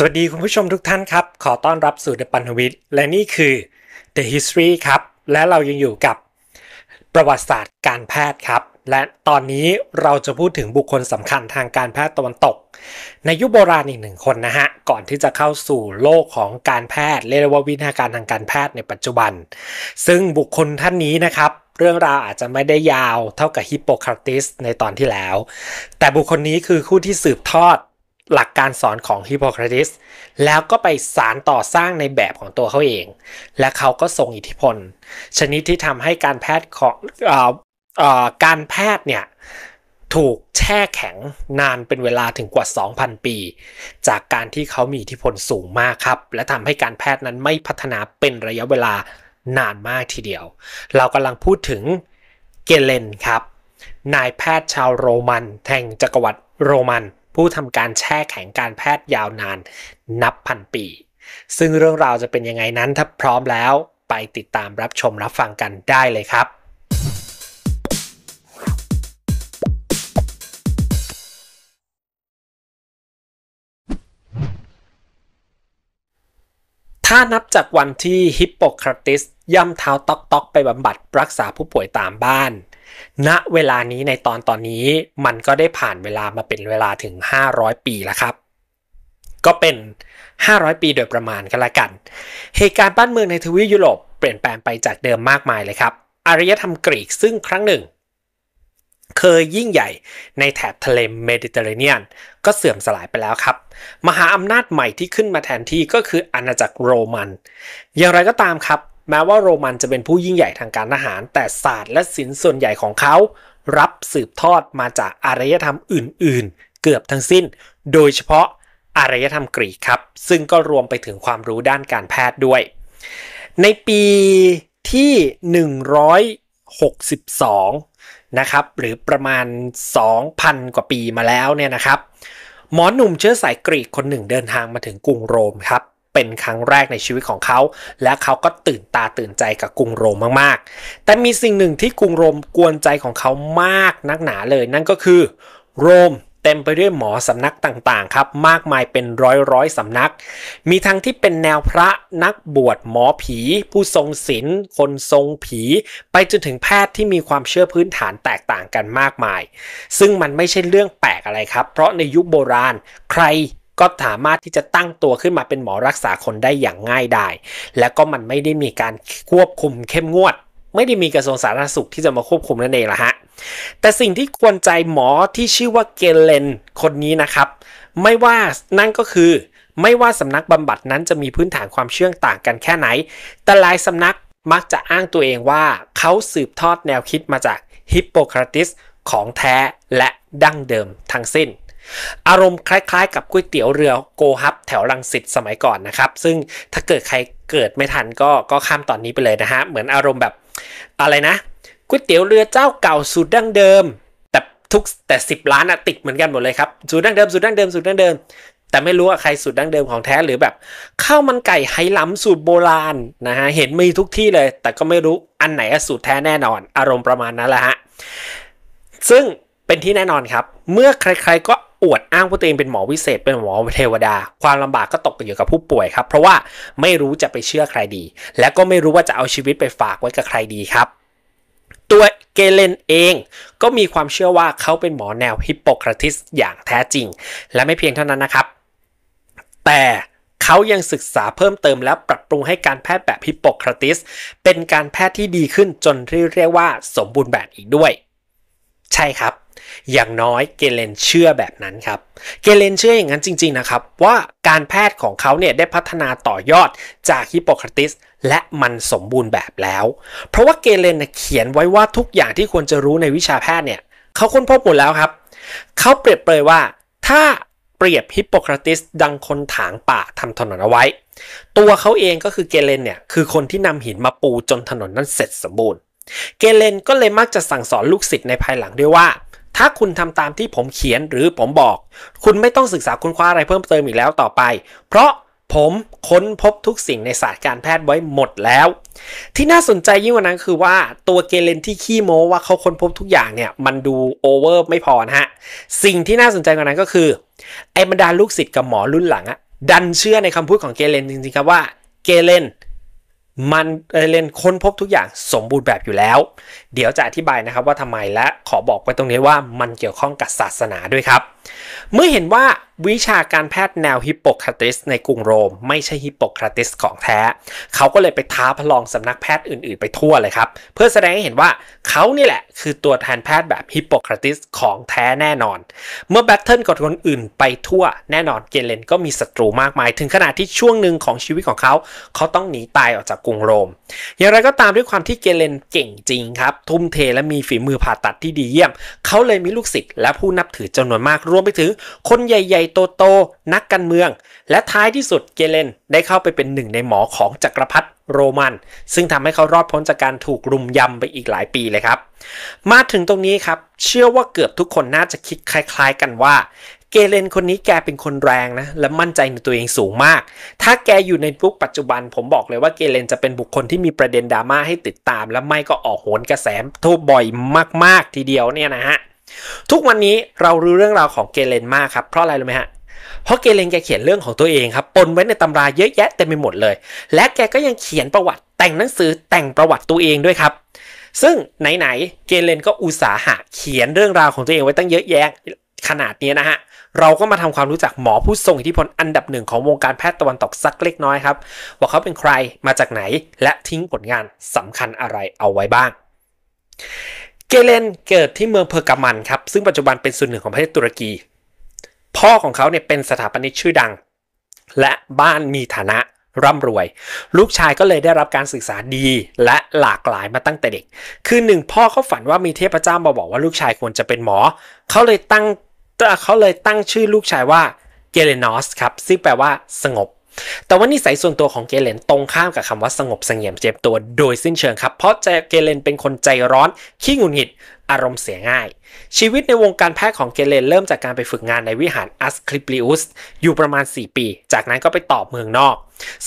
สวัสดีคุณผู้ชมทุกท่านครับ ขอต้อนรับสู่ The ปันวิทย์ และนี่คือ The History ครับ และเรายังอยู่กับประวัติศาสตร์การแพทย์ครับ และตอนนี้เราจะพูดถึงบุคคลสำคัญทางการแพทย์ตะวันตก ในยุคโบราณอีกหนึ่งคนนะฮะ ก่อนที่จะเข้าสู่โลกของการแพทย์ เรียกว่าวิทยาการทางการแพทย์ในปัจจุบัน ซึ่งบุคคลท่านนี้นะครับ เรื่องราวอาจจะไม่ได้ยาว เท่ากับฮิปโปคราติสในตอนที่แล้ว แต่บุคคลนี้คือคู่ที่สืบทอดหลักการสอนของฮิปโปคราติส แล้วก็ไปสารต่อสร้างในแบบของตัวเขาเอง และเขาก็ส่งอิทธิพล ชนิดที่ทำให้การแพทย์ของออการแพทย์เนี่ย ถูกแช่แข็งนานเป็นเวลาถึงกว่า 2,000 ปี จากการที่เขามีอิทธิพลสูงมากครับ และทำให้การแพทย์นั้นไม่พัฒนาเป็นระยะเวลานานมากทีเดียว เรากำลังพูดถึงเกเลนครับ นายแพทย์ชาวโรมันแห่งจักรวรรดิโรมันผู้ทำการแช่แข็งการแพทย์ยาวนานนับพันปี ซึ่งเรื่องราวจะเป็นยังไงนั้นถ้าพร้อมแล้วไปติดตามรับชมรับฟังกันได้เลยครับถ้านับจากวันที่ฮิปโปคราติสย่ำเท้าต๊อกต๊อกไปบำบัดรักษาผู้ป่วยตามบ้าน ณ เวลานี้ในตอนตอนนี้มันก็ได้ผ่านเวลามาเป็นเวลาถึง 500 ปีแล้วครับ ก็เป็น 500 ปีโดยประมาณกันละกัน เหตุการณ์บ้านเมืองในทวียุโรปเปลี่ยนแปลงไปจากเดิมมากมายเลยครับ อารยธรรมกรีกซึ่งครั้งหนึ่งเคยยิ่งใหญ่ในแถบทะเลเมดิเตอร์เรเนียนก็เสื่อมสลายไปแล้วครับ มหาอำนาจใหม่ที่ขึ้นมาแทนที่ก็คืออาณาจักรโรมัน อย่างไรก็ตามครับ แม้ว่าโรมันจะเป็นผู้ยิ่งใหญ่ทางการทหาร แต่ศาสตร์และศิลป์ส่วนใหญ่ของเขา รับสืบทอดมาจากอารยธรรมอื่น ๆ เกือบทั้งสิ้น โดยเฉพาะอารยธรรมกรีกครับ ซึ่งก็รวมไปถึงความรู้ด้านการแพทย์ด้วย ในปีที่ 162นะครับหรือประมาณ 2,000 กว่าปีมาแล้วเนี่ยนะครับหมอหนุ่มเชื้อสายกรีกคนหนึ่งเดินทางมาถึงกรุงโรมครับเป็นครั้งแรกในชีวิตของเขา และเขาก็ตื่นตาตื่นใจกับกรุงโรมมากๆ แต่มีสิ่งหนึ่งที่กรุงโรมกวนใจของเขามากนักหนาเลย นั่นก็คือโรมต็มไปด้วยหมอสำนักต่างๆครับ มากมายเป็นร้อยร้อยสำนัก มีทั้งที่เป็นแนวพระนักบวชหมอผี ผู้ทรงศีลคนทรงผี ไปจนถึงแพทย์ที่มีความเชื่อพื้นฐานแตกต่างกันมากมาย ซึ่งมันไม่ใช่เรื่องแปลกอะไรครับ เพราะในยุคโบราณใครก็สามารถที่จะตั้งตัวขึ้นมาเป็นหมอรักษาคนได้อย่างง่ายดายและก็มันไม่ได้มีการควบคุมเข้มงวดไม่ได้มีกระทรวงสาธารณสุขที่จะมาควบคุมนั่นเองละฮะ แต่สิ่งที่ควรใจหมอที่ชื่อว่าเกเลน คนนี้นะครับ ไม่ว่านั่นก็คือไม่ว่าสำนักบำบัดนั้นจะมีพื้นฐานความเชื่อต่างกันแค่ไหน แต่หลายสำนักมักจะอ้างตัวเองว่า เขาสืบทอดแนวคิดมาจากฮิปโปคราติสของแท้และดั้งเดิมทั้งสิ้น อารมณ์คล้ายๆกับก๋วยเตี๋ยวเรือโกฮับแถวรังสิตสมัยก่อนนะครับ ซึ่งถ้าเกิดใครเกิดไม่ทันก็ก็ข้ามตอนนี้ไปเลยนะฮะ เหมือนอารมณ์แบบอะไรนะก๋วยเตี๋ยวเรือเจ้าเก่าสูตรดั้งเดิม แต่ทุก แต่สิบร้านอะติดเหมือนกันหมดเลยครับ สูตรดั้งเดิม สูตรดั้งเดิม สูตรดั้งเดิม แต่ไม่รู้ว่าใครสูตรดั้งเดิมของแท้ หรือแบบข้าวมันไก่ไฮล้ำสูตรโบราณนะฮะเห็นมีทุกที่เลย แต่ก็ไม่รู้อันไหนสูตรแท้แน่นอน อารมณ์ประมาณนั้นแหละฮะซึ่งเป็นที่แน่นอนครับ เมื่อใครๆก็อวดอ้างว่าตัวเองเป็นหมอวิเศษเป็นหมอเทวดา ความลำบากก็ตกอยู่กับผู้ป่วยครับ เพราะว่าไม่รู้จะไปเชื่อใครดี และก็ไม่รู้ว่าจะเอาชีวิตไปฝากไว้กับใครดีครับ ตัวเกเลนเอง ก็มีความเชื่อว่าเขาเป็นหมอแนวฮิปโปคราติสอย่างแท้จริง และไม่เพียงเท่านั้นนะครับ แต่เขายังศึกษาเพิ่มเติมและปรับปรุงให้การแพทย์แบบฮิปโปคราติส เป็นการแพทย์ที่ดีขึ้นจนเรียกว่า สมบูรณ์แบบอีกด้วยใช่ครับ อย่างน้อยเกเลนเชื่อแบบนั้นครับเกเลนเชื่ออย่างนั้นจริงๆนะครับว่าการแพทย์ของเขาเนี่ยได้พัฒนาต่อยอดจากฮิปโปคราติสและมันสมบูรณ์แบบแล้ว เพราะว่าเกเลนเขียนไว้ว่าทุกอย่างที่ควรจะรู้ในวิชาแพทย์เนี่ย เขาค้นพบหมดแล้วครับ เขาเปรียบเปรยว่า ถ้าเปรียบฮิปโปคราติสดังคนถางป่าทำถนนเอาไว้ ตัวเขาเองก็คือเกเลนเนี่ยคือคนที่นำหินมาปูจนถนนนั้นเสร็จสมบูรณ์เกเลน ก็เลยมักจะสั่งสอนลูกศิษย์ในภายหลังด้วยว่า ถ้าคุณทำตามที่ผมเขียนหรือผมบอก คุณไม่ต้องศึกษาคุณคว้าอะไรเพิ่มเติมอีกแล้วต่อไป เพราะผมค้นพบทุกสิ่งในศาสตร์การแพทย์ไว้หมดแล้ว ที่น่าสนใจยิ่งกว่านั้นคือว่าตัวเกเลนที่ขี้โม้ว่าเขาค้นพบทุกอย่างเนี่ย มันดูโอเวอร์ไม่พอนะฮะสิ่งที่น่าสนใจกว่านั้นก็คือไอ้บรรดาลูกศิษย์กับหมอรุ่นหลังอะดันเชื่อในคำพูดของเกเลนจริงๆครับว่าเกเลนมันเลนค้นพบทุกอย่างสมบูรณ์แบบอยู่แล้ว เดี๋ยวจะอธิบายนะครับว่าทำไมและขอบอกไว้ตรงนี้ว่ามันเกี่ยวข้องกับศาสนาด้วยครับเมื่อเห็นว่าวิชาการแพทย์แนวฮิปโปคราติสในกรุงโรม ไม่ใช่ฮิปโปคราติสของแท้ เขาก็เลยไปท้าพลองสำนักแพทย์อื่นๆไปทั่วเลยครับ เพื่อแสดงให้เห็นว่าเขานี่แหละ คือตัวแทนแพทย์แบบฮิปโปคราติสของแท้แน่นอนเมื่อแบตเทิลกับคนอื่นไปทั่วแน่นอนเกเลน ก็มีศัตรูมากมาย ถึงขนาดที่ช่วงหนึ่งของชีวิตของเขา เขาต้องหนีตายออกจากกรุงโรม อย่างไรก็ตามด้วยความที่เกเลนเก่งจริงครับทุ่มเทและมีฝีมือผ่าตัดที่ดีเยี่ยม เขาเลยมีลูกศิษย์และผู้นับถือจำนวนมากร่ววมไปถึงคนใหญ่ ๆ โตๆนักการเมือง และท้ายที่สุดเกเลนได้เข้าไปเป็นหนึ่งในหมอของจักรพรรดิโรมัน ซึ่งทำให้เขารอดพ้นจากการถูกรุมยำไปอีกหลายปีเลยครับ มาถึงตรงนี้ครับ เชื่อว่าเกือบทุกคนน่าจะคิดคล้าย ๆกันว่า เกเรนคนนี้แกเป็นคนแรงนะและมั่นใจในตัวเองสูงมาก ถ้าแกอยู่ในปุ๊กปัจจุบัน ผมบอกเลยว่าเกเรนจะเป็นบุคคลที่มีประเด็นดราม่าให้ติดตาม และไม่ก็ออกโหนกระแสทุบบ่อยมาก ๆ ทีเดียวเนี่ยนะฮะทุกวันนี้เรารู้เรื่องราวของเกเรนมากครับเพราะอะไรรู้ไหมฮะเพราะเกเรนแกเขียนเรื่องของตัวเองครับปนไว้ในตำราเยอะแยะเต็มไปหมดเลย และแกก็ยังเขียนประวัติแต่งหนังสือแต่งประวัติตัวเองด้วยครับ ซึ่งไหนๆเกเรนก็อุตสาหะเขียนเรื่องราวของตัวเองไว้ตั้งเยอะแยะขนาดนี้นะฮะเราก็มาทำความรู้จักหมอผู้ทรงอิทธิพลอันดับหนึ่งของวงการแพทย์ตะวันตกสักเล็กน้อยครับว่าเขาเป็นใครมาจากไหนและทิ้งผลงานสำคัญอะไรเอาไว้บ้างเกเลนเกิดที่เมืองเพอร์กามันครับซึ่งปัจจุบันเป็นส่วนหนึ่งของประเทศตุรกี พ่อของเขาเนี่ยเป็นสถาปนิกชื่อดัง และบ้านมีฐานะร่ำรวย ลูกชายก็เลยได้รับการศึกษาดี และหลากหลายมาตั้งแต่เด็ก คือหนึ่ง พ่อเขาฝันว่ามีเทพเจ้ามาบอกว่า ลูกชายควรจะเป็นหมอเขาเลยตั้งเขาเลยตั้งชื่อลูกชายว่าเกเลนอสครับซึ่งแปลว่าสงบแต่ว่านิสัยส่วนตัวของเกเลน ตรงข้ามกับคำว่าสงบเสงี่ยมเจ็บตัวโดยสิ้นเชิงครับ เพราะเกเลนเป็นคนใจร้อนขี้งุนหงิดอารมณ์เสียง่าย ชีวิตในวงการแพทย์ของเกเลนเริ่มจากการไปฝึกงานในวิหารอัสคลิปลิอุสอยู่ประมาณ 4 ปี จากนั้นก็ไปตอบเมืองนอก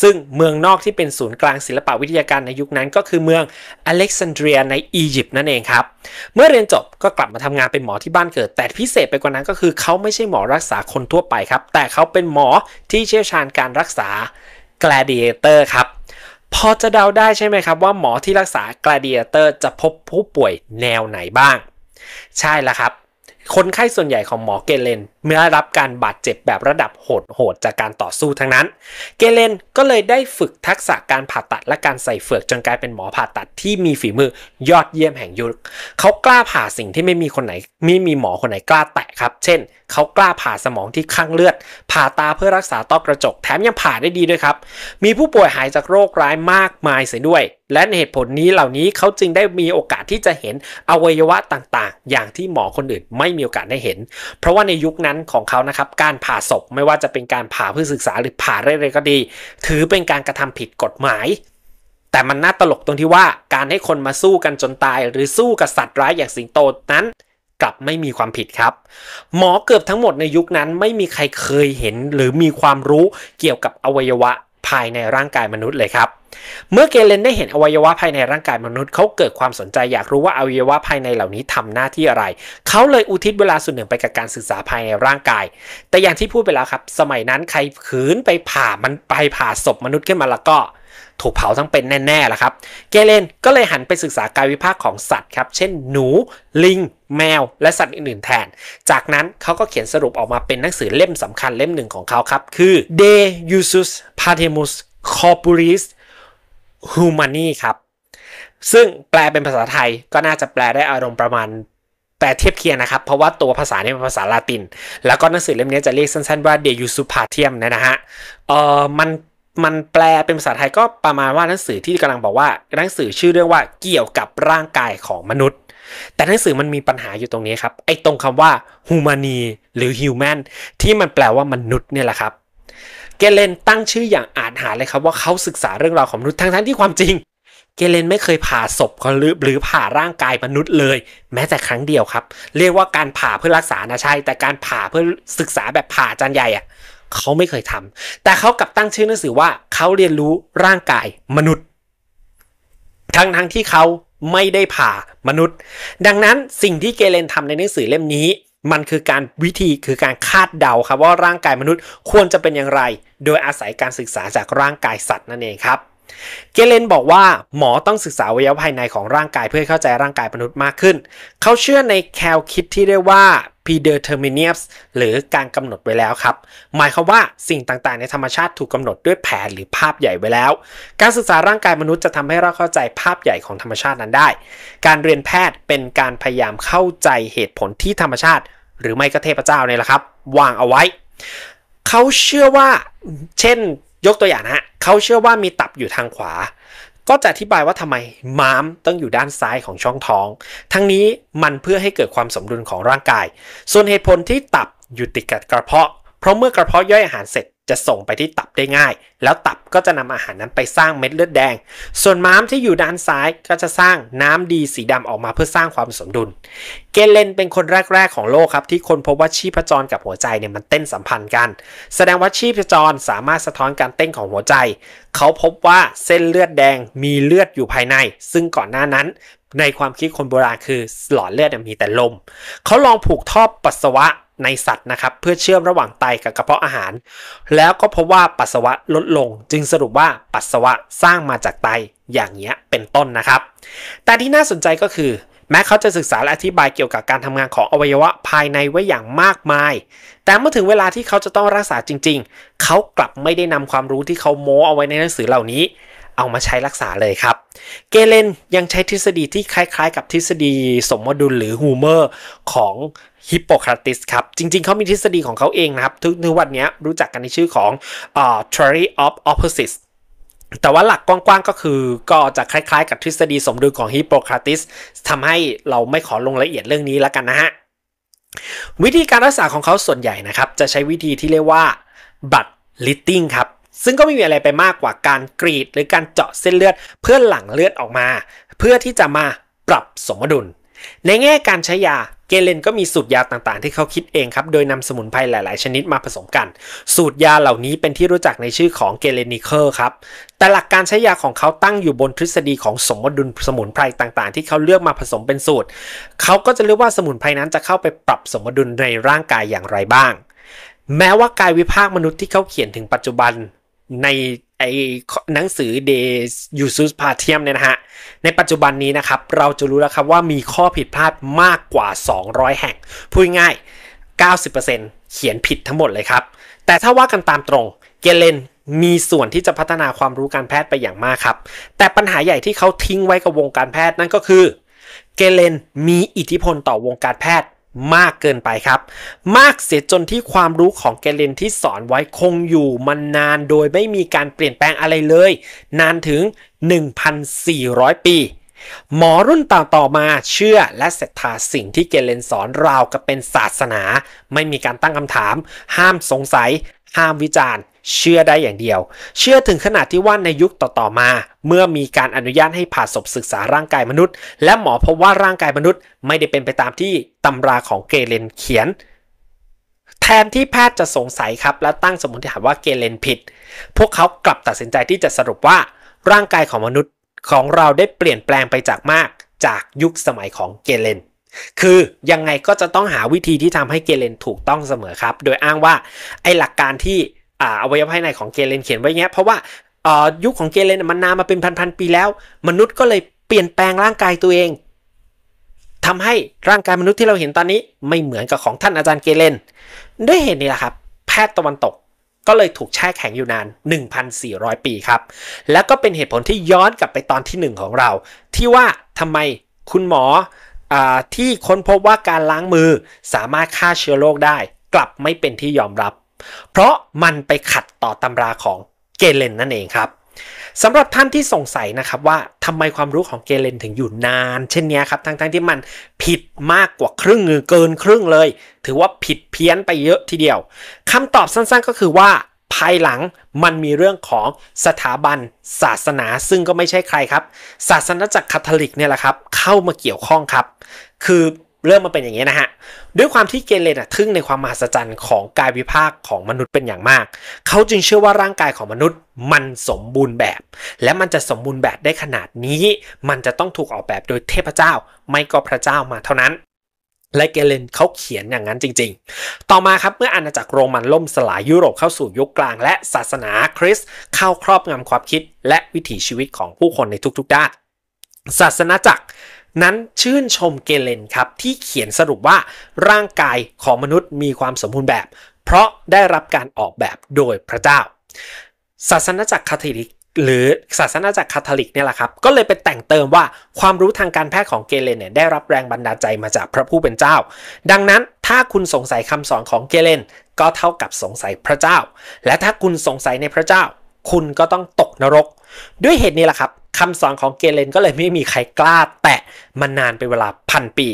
ซึ่งเมืองนอกที่เป็นศูนย์กลางศิลปวิทยาการในยุคนั้นก็คือเมืองอเล็กซานเดรียในอียิปต์นั่นเองครับ เมื่อเรียนจบก็กลับมาทำงานเป็นหมอที่บ้านเกิด แต่พิเศษไปกว่านั้นก็คือเขาไม่ใช่หมอรักษาคนทั่วไปครับ แต่เขาเป็นหมอที่เชี่ยวชาญการรักษากลเดเตอร์ครับพอจะเดาได้ใช่ไหมครับว่าหมอที่รักษากลาเดียเตอร์จะพบผู้ป่วยแนวไหนบ้าง ใช่แล้วครับ คนไข้ส่วนใหญ่ของหมอเกเลนเมื่อรับการบาดเจ็บแบบระดับโหดๆจากการต่อสู้ทั้งนั้น เกเลนก็เลยได้ฝึกทักษะการผ่าตัดและการใส่เฟือกจนกลายเป็นหมอผ่าตัดที่มีฝีมือยอดเยี่ยมแห่งยุค เขากล้าผ่าสิ่งที่ไม่มีคนไหนไม่มีหมอคนไหนกล้าแตะครับ เช่น เขากล้าผ่าสมองที่ข้างเลือด ผ่าตาเพื่อรักษาต้อกระจกแถมยังผ่าได้ดีด้วยครับ มีผู้ป่วยหายจากโรคร้ายมากมายเสียด้วย และในเหตุผลนี้เหล่านี้เขาจึงได้มีโอกาสที่จะเห็นอวัยวะต่างๆ อย่างที่หมอคนอื่นไม่มีโอกาสได้เห็น เพราะว่าในยุคนั้นนั้นของเขานะครับการผ่าศพไม่ว่าจะเป็นการผ่าเพื่อศึกษาหรือผ่าเรไรก็ดี ถือเป็นการกระทำผิดกฎหมาย แต่มันน่าตลกตรงที่ว่าการให้คนมาสู้กันจนตายหรือสู้กับสัตว์ร้ายอย่างสิงโตนั้น กลับไม่มีความผิดครับ หมอเกือบทั้งหมดในยุคนั้นไม่มีใครเคยเห็นหรือมีความรู้เกี่ยวกับอวัยวะภายในร่างกายมนุษย์เลยครับ เมื่อเกเลน ได้เห็นอวัยวะภายในร่างกายมนุษย์ เขาเกิดความสนใจอยากรู้ว่าอวัยวะภายในเหล่านี้ทำหน้าที่อะไร เขาเลยอุทิศเวลาส่วนหนึ่งไปกับการศึกษาภายในร่างกาย แต่อย่างที่พูดไปแล้วครับ สมัยนั้นใครขืนไปผ่ามันไปผ่าศพมนุษย์ขึ้นมาแล้วก็ถูกเผาทั้งเป็นแน่ๆล่ะครับ เกเลนก็เลยหันไปศึกษากายวิภาคของสัตว์ครับ เช่นหนู ลิง แมว และสัตว์อื่นๆ แทน จากนั้นเขาก็เขียนสรุปออกมาเป็นหนังสือเล่มสำคัญเล่มหนึ่งของเขาครับ คือ De Usus Patemus Corporis Humani ครับ ซึ่งแปลเป็นภาษาไทยก็น่าจะแปลได้อารมณ์ประมาณแปลเทียบเคียงนะครับ เพราะว่าตัวภาษาเนี่ยเป็นภาษาลาติน แล้วก็หนังสือเล่มนี้จะเรียกสั้นๆ ว่า De Usupatem นะฮะ เอ่อมันมันแปลเป็นภาษาไทยก็ประมาณว่าหนังสือที่กำลังบอกว่าหนังสือชื่อเรื่องว่าเกี่ยวกับร่างกายของมนุษย์ แต่หนังสือมันมีปัญหาอยู่ตรงนี้ครับไอ้ตรงคำว่า humani หรือ human ที่มันแปลว่ามนุษย์เนี่ยแหละครับเกเลน ตั้งชื่ออย่างอาจหาเลยครับว่าเขาศึกษาเรื่องราวของมนุษย์ทั้งทั้งที่ความจริง เกเลนไม่เคยผ่าศพหรือหรือผ่าร่างกายมนุษย์เลย แม้แต่ครั้งเดียวครับ เรียกว่าการผ่าเพื่อรักษานะใช่แต่การผ่าเพื่อศึกษาแบบผ่าจานใหญ่อะเขาไม่เคยทำ แต่เขากลับตั้งชื่อหนังสือว่าเขาเรียนรู้ร่างกายมนุษย์ ทั้งทั้งที่เขาไม่ได้ผ่ามนุษย์ ดังนั้นสิ่งที่เกเรนทำในหนังสือเล่มนี้ มันคือการวิธีคือการคาดเดาครับว่าร่างกายมนุษย์ควรจะเป็นอย่างไร โดยอาศัยการศึกษาจากร่างกายสัตว์นั่นเองครับ เกเลนบอกว่า หมอต้องศึกษาวิทยาภายในของร่างกายเพื่อเข้าใจร่างกายมนุษย์มากขึ้น เขาเชื่อในแคลคิดที่เรียกว่า predetermined หรือการกำหนดไว้แล้วครับ หมายความว่าสิ่งต่างๆในธรรมชาติถูกกำหนดด้วยแผนหรือภาพใหญ่ไว้แล้ว การศึกษาร่างกายมนุษย์จะทำให้เราเข้าใจภาพใหญ่ของธรรมชาตินั้นได้ การเรียนแพทย์เป็นการพยายามเข้าใจเหตุผลที่ธรรมชาติ หรือไม่ก็เทพเจ้าเนี่ยแหละครับ วางเอาไว้ เขาเชื่อว่า เช่น ยกตัวอย่างนะฮะเขาเชื่อว่ามีตับอยู่ทางขวาก็จะอธิบายว่าทำไมม้ามต้องอยู่ด้านซ้ายของช่องท้อง ทั้งนี้มันเพื่อให้เกิดความสมดุลของร่างกาย ส่วนเหตุผลที่ตับอยู่ติดกับกระเพาะ เพราะเมื่อกระเพาะย่อยอาหารเสร็จจะส่งไปที่ตับได้ง่าย แล้วตับก็จะนำอาหารนั้นไปสร้างเม็ดเลือดแดง ส่วนม้ามที่อยู่ด้านซ้ายก็จะสร้างน้ำดีสีดำออกมาเพื่อสร้างความสมดุล เกเลนเป็นคนแรกๆของโลกครับ ที่คนพบว่าชีพจรกับหัวใจเนี่ยมันเต้นสัมพันธ์กัน แสดงว่าชีพจรสามารถสะท้อนการเต้นของหัวใจ เขาพบว่าเส้นเลือดแดงมีเลือดอยู่ภายใน ซึ่งก่อนหน้านั้นในความคิดคนโบราณคือหลอดเลือดมีแต่ลม เขาลองผูกท่อปัสสาวะในสัตว์นะครับเพื่อเชื่อมระหว่างไตกับกระเพาะอาหาร แล้วก็เพราะว่าปัสสาวะลดลง จึงสรุปว่าปัสสาวะสร้างมาจากไตอย่างเงี้ยเป็นต้นนะครับแต่ที่น่าสนใจก็คือ แม้เขาจะศึกษาและอธิบายเกี่ยวกับการทำงานของอวัยวะภายในไว้อย่างมากมาย แต่เมื่อถึงเวลาที่เขาจะต้องรักษาจริง ๆ เขากลับไม่ได้นำความรู้ที่เขาโม้เอาไว้ในหนังสือเหล่านี้ เอามาใช้รักษาเลยครับ เกเลนยังใช้ทฤษฎีที่คล้าย ๆ กับทฤษฎี สมดุลหรือฮูเมอร์ของฮิปโปคราติสครับ จริง ๆ เขามีทฤษฎีของเขาเองนะครับ ทุกทุกวันนี้รู้จักกันในชื่อของเ่อ theory of opposites แต่ว่าหลักกว้าง ๆก็คือ ก็จะคล้ายๆ กับทฤษฎีสมดุลของฮิปโปคราติสทำให้เราไม่ขอลงละเอียดเรื่องนี้แล้วกันนะฮะ วิธีการรักษาของเขาส่วนใหญ่นะครับ จะใช้วิธีที่เรียกว่าบัตลิตติ้งครับ ซึ่งก็ไม่มีอะไรไปมากกว่าการกรีด หรือการเจาะเส้นเลือดเพื่อหลั่งเลือดออกมา เพื่อที่จะมาปรับสมดุล ในแง่การใช้ยาเกเลนก็มีสูตรยาต่างๆที่เขาคิดเองครับ โดยนำสมุนไพรหลายๆ ชนิดมาผสมกัน สูตรยาเหล่านี้เป็นที่รู้จักในชื่อของเกเลนิเคอร์ครับ แต่หลักการใช้ยาของเขาตั้งอยู่บนทฤษฎีของสมดุลสมุนไพรต่างๆที่เขาเลือกมาผสมเป็นสูตร เขาก็จะเรียกว่าสมุนไพรนั้นจะเข้าไปปรับสมดุลในร่างกายอย่างไรบ้าง แม้ว่ากายวิภาคมนุษย์ที่เขาเขียนถึงปัจจุบันในไอหนังสือเดยูซูสพาเทียมเนี่ยนะฮะในปัจจุบันนี้นะครับ เราจะรู้แล้วครับว่ามีข้อผิดพลาดมากกว่า 200 แห่ง พูดง่าย 90%เขียนผิดทั้งหมดเลยครับ แต่ถ้าว่ากันตามตรงเกเลนมีส่วนที่จะพัฒนาความรู้การแพทย์ไปอย่างมากครับ แต่ปัญหาใหญ่ที่เขาทิ้งไว้กับวงการแพทย์นั่นก็คือเกเลน มีอิทธิพลต่อวงการแพทย์มากเกินไปครับ มากเสียจนที่ความรู้ของแกเลนที่สอนไว้คงอยู่ มันนานโดยไม่มีการเปลี่ยนแปลงอะไรเลย นานถึง 1,400 ปี หมอรุ่นต่าต่อมาเชื่อและศรัทธาสิ่งที่เกเลนสอนราวกับเป็นศาสนา ไม่มีการตั้งคำถาม ห้ามสงสัย ห้ามวิจารณ์เชื่อได้อย่างเดียว เชื่อถึงขนาดที่ว่าในยุคต่อ ๆ มา เมื่อมีการอนุญาตให้ผ่าศพศึกษาร่างกายมนุษย์ และหมอพบว่าร่างกายมนุษย์ ไม่ได้เป็นไปตามที่ตำราของเกเรนเขียน แทนที่แพทย์จะสงสัยครับ และตั้งสมมติฐานว่าเกเรนผิด พวกเขากลับตัดสินใจที่จะสรุปว่าร่างกายของมนุษย์ ของเราได้เปลี่ยนแปลงไปจากมากจากยุคสมัยของเกเรนคือยังไงก็จะต้องหาวิธีที่ทำให้เกเรนถูกต้องเสมอครับ โดยอ้างว่าไอหลักการที่อ่าอวัยวะภายในของเกเรนเขียนไว้เงี้ยเพราะว่ายุคของเกเรนมันนานมาเป็นพันๆปีแล้ว มนุษย์ก็เลยเปลี่ยนแปลงร่างกายตัวเอง ทำให้ร่างกายมนุษย์ที่เราเห็นตอนนี้ไม่เหมือนกับของท่านอาจารย์เกเรนด้วยเหตุนี้แหละครับแพทย์ตะวันตกก็เลยถูกแช่แข็งอยู่นาน 1,400 ปีครับแล้วก็เป็นเหตุผลที่ย้อนกลับไปตอนที่ 1 ของเรา ที่ว่าทำไมคุณหมออที่ค้นพบว่าการล้างมือสามารถฆ่าเชื้อโรคได้ กลับไม่เป็นที่ยอมรับเพราะมันไปขัดต่อตำราของเกเลนนั่นเองครับสำหรับท่านที่สงสัยนะครับว่าทำไมความรู้ของเกเลน ถึงอยู่นาน เช่นนี้ครับทั้งๆทที่มันผิดมากกว่าครึ่งเกินครึ่งเลย ถือว่าผิดเพี้ยนไปเยอะทีเดียวคำตอบสั้นๆก็คือว่าภายหลังมันมีเรื่องของสถาบันศาสนาซึ่งก็ไม่ใช่ใครครับศาสนาจักรคาทอลิกเนี่ยแหละครับเข้ามาเกี่ยวข้องครับ คือเริ่มมาเป็นอย่างนี้นะฮะด้วยความที่เกเลนทึ่งในความมหัศจรรย์ของกายวิภาคของมนุษย์เป็นอย่างมาก เขาจึงเชื่อว่าร่างกายของมนุษย์มันสมบูรณ์แบบ และมันจะสมบูรณ์แบบได้ขนาดนี้ มันจะต้องถูกออกแบบโดยเทพเจ้าไม่ก็พระเจ้ามาเท่านั้น และเกเลนเขาเขียนอย่างนั้นจริงๆ ต่อมาครับเมื่ออาณาจักรโรมันล่มสลายยุโรปเข้าสู่ยุคกลาง และศาสนาคริสต์เข้าครอบงำความคิด และวิถีชีวิตของผู้คนในทุกๆด้านศาสนาจักรนั้นชื่นชมเกเลนครับ ที่เขียนสรุปว่าร่างกายของมนุษย์มีความสมบูรณ์แบบ เพราะได้รับการออกแบบโดยพระเจ้าศาสนาจักรคาทอลิก หรือศาสนาจักรคาทอลิกเนี่ยแหละครับ ก็เลยไปแต่งเติมว่าความรู้ทางการแพทย์ของเกเลนเนี่ยได้รับแรงบันดาลใจมาจากพระผู้เป็นเจ้า ดังนั้นถ้าคุณสงสัยคำสอนของเกเลน ก็เท่ากับสงสัยพระเจ้า และถ้าคุณสงสัยในพระเจ้า คุณก็ต้องตกนรก ด้วยเหตุนี้แหละครับคำสอนของเกเลน ก็เลยไม่มีใครกล้าแตะมานานเป็นเวลาพันปี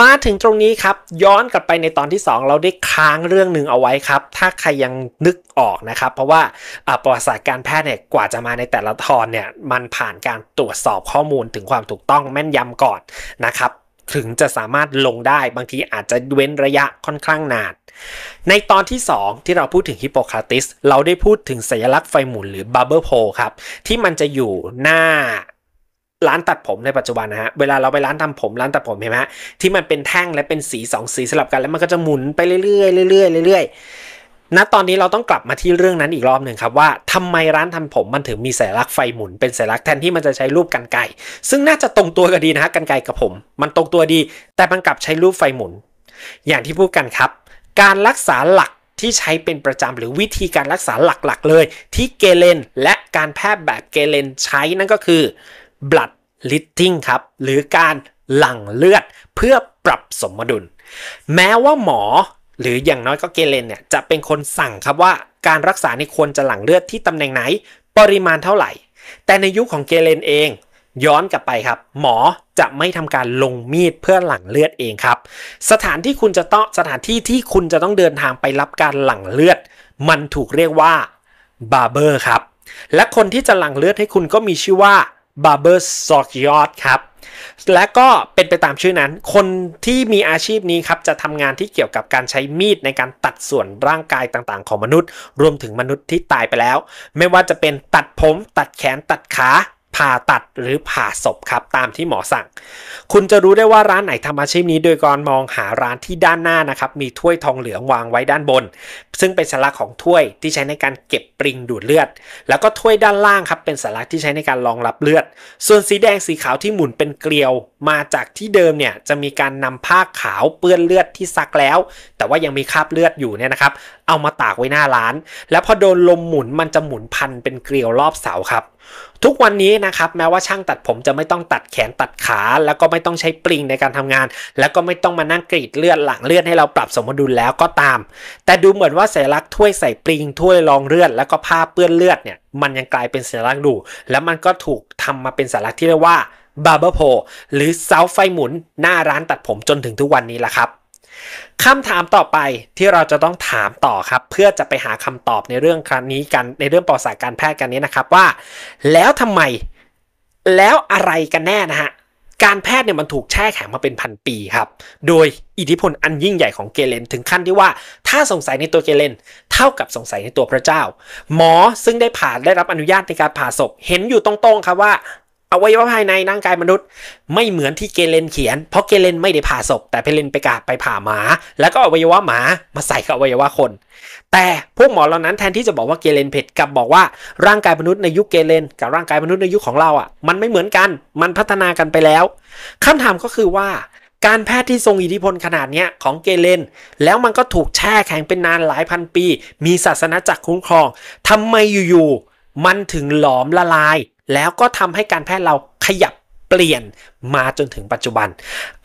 มาถึงตรงนี้ครับย้อนกลับไปในตอนที่ 2 เราได้ค้างเรื่องหนึ่งเอาไว้ครับถ้าใครยังนึกออกนะครับเพราะว่าประวัติศาสตร์การแพทย์เนี่ยกว่าจะมาในแต่ละตอนเนี่ยมันผ่านการตรวจสอบข้อมูลถึงความถูกต้องแม่นยำก่อนนะครับถึงจะสามารถลงได้บางทีอาจจะเว้นระยะค่อนข้างนานในตอนที่ 2 ที่เราพูดถึงฮิปโปคราติสเราได้พูดถึงสัญลักษณ์ไฟหมุนหรือบับเบิลโพครับที่มันจะอยู่หน้าร้านตัดผมในปัจจุบันนะฮะเวลาเราไปร้านทำผม ร้านตัดผมเห็นไหมที่มันเป็นแท่งและเป็นสีสองสีสลับกันแล้วมันก็จะหมุนไปเรื่อยๆเรื่อยๆเรื่อยๆณตอนนี้เราต้องกลับมาที่เรื่องนั้นอีกรอบหนึ่งครับว่า ทำไมร้านทำผมมันถึงมีสัญลักษณ์ไฟหมุน เป็นสัญลักษณ์แทนที่มันจะใช้รูปกันไก่ซึ่งน่าจะตรงตัวกันดีนะฮะกันไก่กับผม มันตรงตัวดี แต่มันกลับใช้รูปไฟหมุน อย่างที่พูดกันครับการรักษาหลักที่ใช้เป็นประจำหรือวิธีการรักษาหลักๆเลย ที่เกเลน และการแพทย์แบบเกเลนใช้นั่นก็คือ blood l i t t i n g ครับหรือการหลั่งเลือดเพื่อปรับสมดุล แม้ว่าหมอหรืออย่างน้อยก็เกเลนเนี่ยจะเป็นคนสั่งครับว่าการรักษาในควรจะหลั่งเลือดที่ตำแหน่งไหนปริมาณเท่าไหร่ แต่ในยุคขของเกเลนเองย้อนกลับไปครับ หมอจะไม่ทำการลงมีดเพื่อหลั่งเลือดเองครับ สถานที่คุณจะต้องสถานที่ที่คุณจะต้องเดินทางไปรับการหลั่งเลือด มันถูกเรียกว่าบาร์เบอร์ครับ และคนที่จะหลั่งเลือดให้คุณก็มีชื่อว่าบาร์เบอร์ซอกยอดครับ และก็เป็นไปตามชื่อนั้น คนที่มีอาชีพนี้ครับ จะทำงานที่เกี่ยวกับการใช้มีด ในการตัดส่วนร่างกายต่าง ๆ ของมนุษย์ รวมถึงมนุษย์ที่ตายไปแล้ว ไม่ว่าจะเป็นตัดผม ตัดแขนตัดขาผ่าตัดหรือผ่าศพครับตามที่หมอสั่ง คุณจะรู้ได้ว่าร้านไหนทำอาชีพนี้ โดยการมองหาร้านที่ด้านหน้านะครับ มีถ้วยทองเหลืองวางไว้ด้านบน ซึ่งเป็นสาระของถ้วยที่ใช้ในการเก็บปริงดูดเลือด แล้วก็ถ้วยด้านล่างครับเป็นสาระที่ใช้ในการรองรับเลือด ส่วนสีแดงสีขาวที่หมุนเป็นเกลียว มาจากที่เดิมเนี่ยจะมีการนำผ้าขาวเปื้อนเลือดที่ซักแล้ว แต่ว่ายังมีคราบเลือดอยู่เนี่ยนะครับ เอามาตากไว้หน้าร้าน แล้วพอโดนลมหมุนมันจะหมุนพันเป็นเกลียวรอบเสาครับทุกวันนี้นะครับแม้ว่าช่างตัดผมจะไม่ต้องตัดแขนตัดขาแล้วก็ไม่ต้องใช้ปริงในการทำงาน แล้วก็ไม่ต้องมานั่งกรีดเลือดหลังเลือดให้เราปรับสมดุลแล้วก็ตาม แต่ดูเหมือนว่าสัญลักษณ์ถ้วยใส่ปริงถ้วยรองเลือดแล้วก็ผ้าเปื้อนเลือดเนี่ยมันยังกลายเป็นสัญลักษณ์ดู แล้วมันก็ถูกทำมาเป็นสัญลักษณ์ที่เรียกว่าบาร์เบอร์โพหรือเสาไฟหมุน หน้าร้านตัดผมจนถึงทุกวันนี้ละครับคำถามต่อไปที่เราจะต้องถามต่อครับ เพื่อจะไปหาคำตอบในเรื่องครั้งนี้กันในเรื่องประาส์การแพทย์กันนี้นะครับว่า แล้วทำไมแล้วอะไรกันแน่นะฮะ การแพทย์เนี่ยมันถูกแช่แข็งมาเป็นพันปีครับ โดยอิทธิพลอันยิ่งใหญ่ของเกเลน ถึงขั้นที่ว่าถ้าสงสัยในตัวเกเลน เท่ากับสงสัยในตัวพระเจ้า หมอซึ่งได้ผ่านได้รับอนุญาตในการผ่าศพเห็นอยู่ตรงๆ ครับว่าอวัยวะภายในร่างกายมนุษย์ไม่เหมือนที่เกเลนเขียน เพราะเกเลนไม่ได้ผ่าศพแต่เพลลนไปกาดไปผ่าหมาแล้วก็อวัยวะหมามาใส่กับอวัยวะคน แต่พวกหมอเหล่านั้นแทนที่จะบอกว่าเกเลนผิดกลับบอกว่าร่างกายมนุษย์ในยุคเกเลน กับร่างกายมนุษย์ในยุคของเราอ่ะมันไม่เหมือนกัน มันพัฒนากันไปแล้วคำถามก็คือว่า การแพทย์ที่ทรงอิทธิพลขนาดนี้ของเกเลน แล้วมันก็ถูกแช่แข็งเป็นนานหลายพันปี มีศาสนาจักรคุ้มครองทำไมอยู่ๆมันถึงหลอมละลายแล้วก็ทำให้การแพทย์เราขยับเปลี่ยนมาจนถึงปัจจุบัน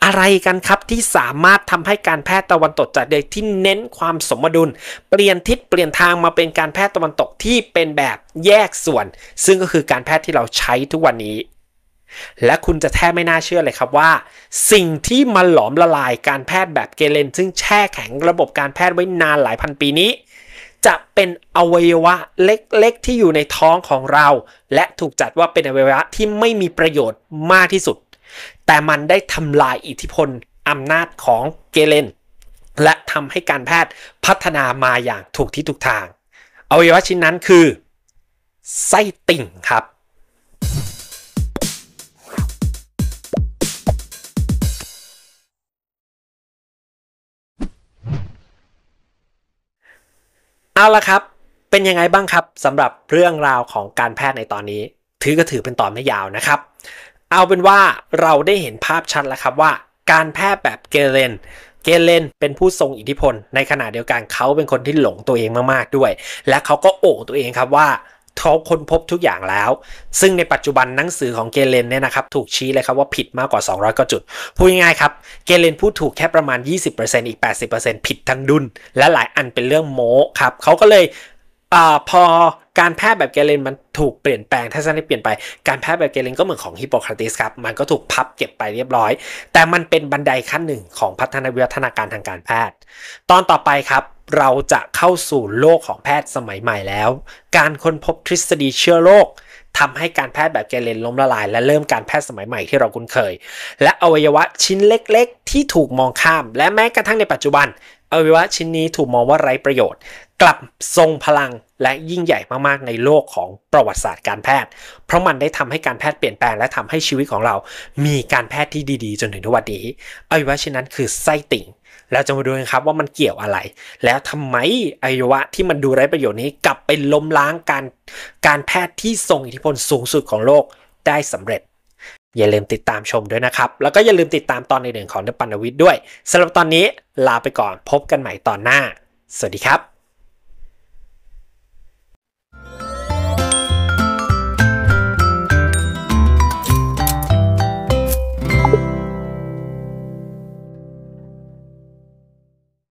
อะไรกันครับที่สามารถทำให้การแพทย์ตะวันตก จากเด็กที่เน้นความสมดุล เปลี่ยนทิศเปลี่ยนทางมาเป็นการแพทย์ตะวันตกที่เป็นแบบแยกส่วน ซึ่งก็คือการแพทย์ที่เราใช้ทุกวันนี้ และคุณจะแทบไม่น่าเชื่อเลยครับว่า สิ่งที่มาหลอมละลายการแพทย์แบบเกเรนซึ่งแช่แข็งระบบการแพทย์ไว้นานหลายพันปีนี้จะเป็นอวัยวะเล็กๆที่อยู่ในท้องของเรา และถูกจัดว่าเป็นอวัยวะที่ไม่มีประโยชน์มากที่สุด แต่มันได้ทำลายอิทธิพลอำนาจของเกเลนและทำให้การแพทย์พัฒนามาอย่างถูกทิศถูกทาง อวัยวะชิ้นนั้นคือไส้ติ่งครับาละครับ เป็นยังไงบ้างครับสำหรับเรื่องราวของการแพทย์ในตอนนี้ ถือก็ถือเป็นตอนไม่ยาวนะครับ เอาเป็นว่าเราได้เห็นภาพชัดแล้วครับว่า การแพทย์แบบเกเรนเกเรนเป็นผู้ทรงอิทธิพลในขณะเดียวกันเขาเป็นคนที่หลงตัวเองมากๆด้วย และเขาก็โอบตัวเองครับว่าเขาค้นพบทุกอย่างแล้ว ซึ่งในปัจจุบันหนังสือของเกเลนเนี่ยนะครับถูกชี้เลยครับว่าผิดมากกว่า 200 กว่าจุด พูดง่ายๆครับ เกเลนพูดถูกแค่ประมาณ 20%อีก 80%ผิดทั้งดุนและหลายอันเป็นเรื่องโม้ครับ เขาก็เลยอพอการแพทย์แบบเกเรนมันถูกเปลี่ยนแปลงทัศนคติเปลี่ยนไป การแพทย์แบบเกเรนก็เหมือนของฮิปโปคราติสครับ มันก็ถูกพับเก็บไปเรียบร้อย แต่มันเป็นบันไดขั้นหนึ่งของพัฒนาวิวัฒนาการทางการแพทย์ ตอนต่อไปครับ เราจะเข้าสู่โลกของแพทย์สมัยใหม่แล้ว การค้นพบทฤษฎีเชื้อโรคทำให้การแพทย์แบบเกเรนล้มละลายและเริ่มการแพทย์สมัยใหม่ที่เราคุ้นเคย และอวัยวะชิ้นเล็กๆ ที่ถูกมองข้าม และแม้กระทั่งในปัจจุบันอวัยวะชิ้นนี้ถูกมองว่าไร้ประโยชน์ กลับทรงพลังและยิ่งใหญ่มากๆในโลกของประวัติศาสตร์การแพทย์ เพราะมันได้ทำให้การแพทย์เปลี่ยนแปลง และทำให้ชีวิตของเรา มีการแพทย์ที่ดีๆ จนถึงทุกวันนี้อวัยวะชนนั้นคือไส้ติ่ง เราจะมาดูกันครับว่ามันเกี่ยวอะไร แล้วทำไมอวัยวะที่มันดูไร้ประโยชน์นี้กลับไปล้มล้างการ การแพทย์ที่ทรงอิทธิพลสูงสุดของโลกได้สำเร็จ อย่าลืมติดตามชมด้วยนะครับ แล้วก็อย่าลืมติดตามตอนใืหนงของเดปันวิทย์ด้วยสำหรับตอนนี้ลาไปก่อนพบกันใหม่ตอนหน้า สวัสดีครับ Thank you.